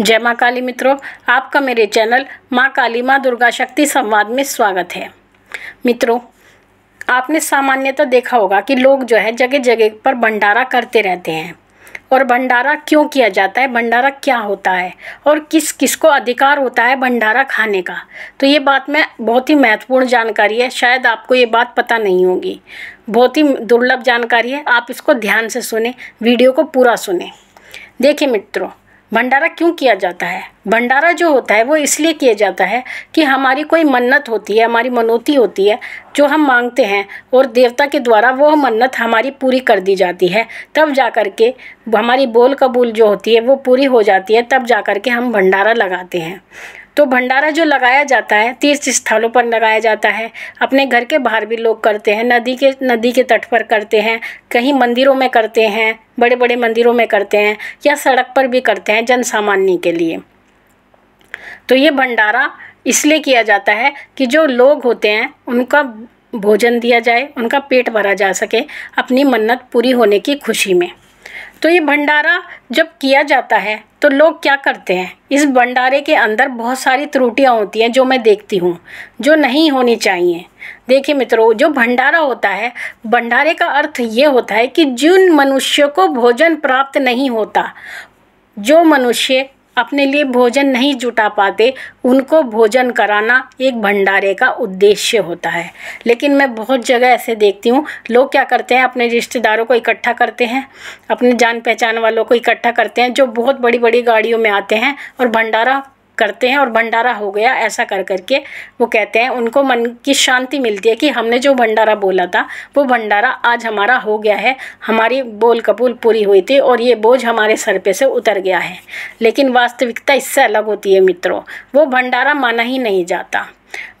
जय माँ काली मित्रों आपका मेरे चैनल माँ काली माँ दुर्गा शक्ति संवाद में स्वागत है मित्रों आपने सामान्यतः तो देखा होगा कि लोग जो है जगह जगह पर भंडारा करते रहते हैं और भंडारा क्यों किया जाता है भंडारा क्या होता है और किस किस को अधिकार होता है भंडारा खाने का तो ये बात में बहुत ही महत्वपूर्ण जानकारी है शायद आपको ये बात पता नहीं होगी बहुत ही दुर्लभ जानकारी है आप इसको ध्यान से सुने वीडियो को पूरा सुने देखिए मित्रों भंडारा क्यों किया जाता है भंडारा जो होता है वो इसलिए किया जाता है कि हमारी कोई मन्नत होती है हमारी मनोती होती है जो हम मांगते हैं और देवता के द्वारा वो मन्नत हमारी पूरी कर दी जाती है तब जा कर के हमारी बोल कबूल जो होती है वो पूरी हो जाती है तब जा कर के हम भंडारा लगाते हैं तो भंडारा जो लगाया जाता है तीर्थ स्थलों पर लगाया जाता है अपने घर के बाहर भी लोग करते हैं नदी के नदी के तट पर करते हैं कहीं मंदिरों में करते हैं बड़े बड़े मंदिरों में करते हैं या सड़क पर भी करते हैं जन सामान्य के लिए तो ये भंडारा इसलिए किया जाता है कि जो लोग होते हैं उनका भोजन दिया जाए उनका पेट भरा जा सके अपनी मन्नत पूरी होने की खुशी में तो ये भंडारा जब किया जाता है तो लोग क्या करते हैं इस भंडारे के अंदर बहुत सारी त्रुटियाँ होती हैं जो मैं देखती हूँ जो नहीं होनी चाहिए देखिए मित्रों जो भंडारा होता है भंडारे का अर्थ ये होता है कि जिन मनुष्य को भोजन प्राप्त नहीं होता जो मनुष्य अपने लिए भोजन नहीं जुटा पाते उनको भोजन कराना एक भंडारे का उद्देश्य होता है लेकिन मैं बहुत जगह ऐसे देखती हूँ लोग क्या करते हैं अपने रिश्तेदारों को इकट्ठा करते हैं अपने जान पहचान वालों को इकट्ठा करते हैं जो बहुत बड़ी बड़ी गाड़ियों में आते हैं और भंडारा करते हैं और भंडारा हो गया ऐसा कर करके वो कहते हैं उनको मन की शांति मिलती है कि हमने जो भंडारा बोला था वो भंडारा आज हमारा हो गया है हमारी बोल कबूल पूरी हुई थी और ये बोझ हमारे सर पे से उतर गया है लेकिन वास्तविकता इससे अलग होती है मित्रों वो भंडारा माना ही नहीं जाता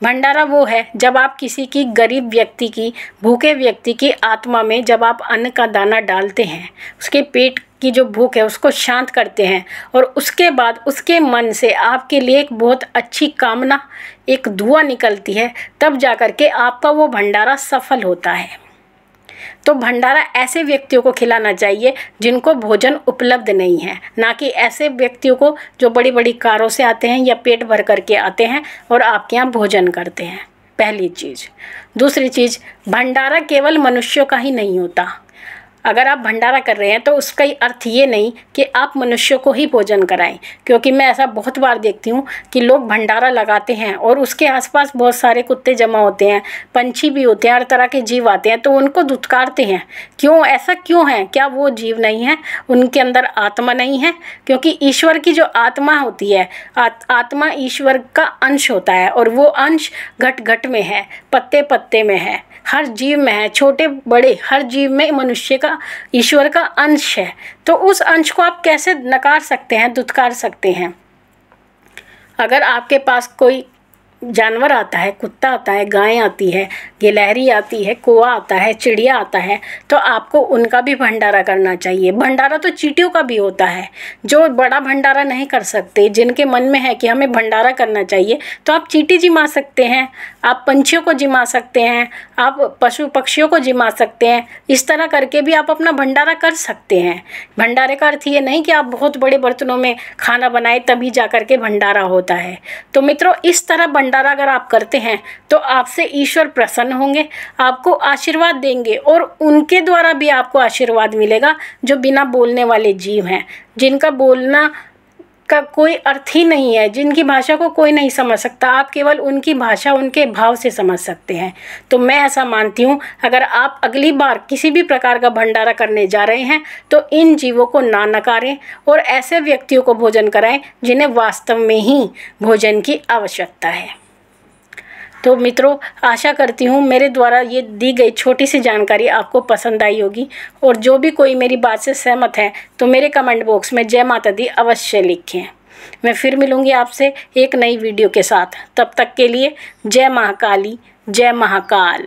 भंडारा वो है जब आप किसी की गरीब व्यक्ति की भूखे व्यक्ति की आत्मा में जब आप अन्न का दाना डालते हैं उसके पेट की जो भूख है उसको शांत करते हैं और उसके बाद उसके मन से आपके लिए एक बहुत अच्छी कामना एक दुआ निकलती है तब जा कर के आपका वो भंडारा सफल होता है तो भंडारा ऐसे व्यक्तियों को खिलाना चाहिए जिनको भोजन उपलब्ध नहीं है ना कि ऐसे व्यक्तियों को जो बड़ी बड़ी कारों से आते हैं या पेट भर करके आते हैं और आपके यहाँ भोजन करते हैं पहली चीज़ दूसरी चीज़ भंडारा केवल मनुष्यों का ही नहीं होता अगर आप भंडारा कर रहे हैं तो उसका ही अर्थ ये नहीं कि आप मनुष्य को ही भोजन कराएं क्योंकि मैं ऐसा बहुत बार देखती हूँ कि लोग भंडारा लगाते हैं और उसके आसपास बहुत सारे कुत्ते जमा होते हैं पंछी भी होते हैं हर तरह के जीव आते हैं तो उनको धुतकारते हैं क्यों ऐसा क्यों है क्या वो जीव नहीं है उनके अंदर आत्मा नहीं है क्योंकि ईश्वर की जो आत्मा होती है आत, आत्मा ईश्वर का अंश होता है और वो अंश घट घट में है पत्ते पत्ते में है हर जीव में है छोटे बड़े हर जीव में मनुष्य का ईश्वर का अंश है तो उस अंश को आप कैसे नकार सकते हैं दुत्कार सकते हैं अगर आपके पास कोई जानवर आता है कुत्ता आता है गाय आती है गिलहरी आती है कुआ आता है चिड़िया आता है तो आपको उनका भी भंडारा करना चाहिए भंडारा तो चीटियों का भी होता है जो बड़ा भंडारा नहीं कर सकते जिनके मन में है कि हमें भंडारा करना चाहिए तो आप चीटी जिमा सकते हैं आप पंछियों को जिमा सकते हैं आप पशु पक्षियों को जिमा सकते हैं इस तरह करके भी आप अपना भंडारा कर सकते हैं भंडारे का अर्थ ये नहीं कि आप बहुत बड़े बर्तनों में खाना बनाए तभी जा करके भंडारा होता है तो मित्रों इस तरह भंडारा अगर आप करते हैं तो आपसे ईश्वर प्रसन्न होंगे आपको आशीर्वाद देंगे और उनके द्वारा भी आपको आशीर्वाद मिलेगा जो बिना बोलने वाले जीव हैं जिनका बोलना का कोई अर्थ ही नहीं है जिनकी भाषा को कोई नहीं समझ सकता आप केवल उनकी भाषा उनके भाव से समझ सकते हैं तो मैं ऐसा मानती हूँ अगर आप अगली बार किसी भी प्रकार का भंडारा करने जा रहे हैं तो इन जीवों को ना नकारें और ऐसे व्यक्तियों को भोजन कराएं जिन्हें वास्तव में ही भोजन की आवश्यकता है तो मित्रों आशा करती हूँ मेरे द्वारा ये दी गई छोटी सी जानकारी आपको पसंद आई होगी और जो भी कोई मेरी बात से सहमत है तो मेरे कमेंट बॉक्स में जय माता दी अवश्य लिखें मैं फिर मिलूँगी आपसे एक नई वीडियो के साथ तब तक के लिए जय महाकाली जय महाकाल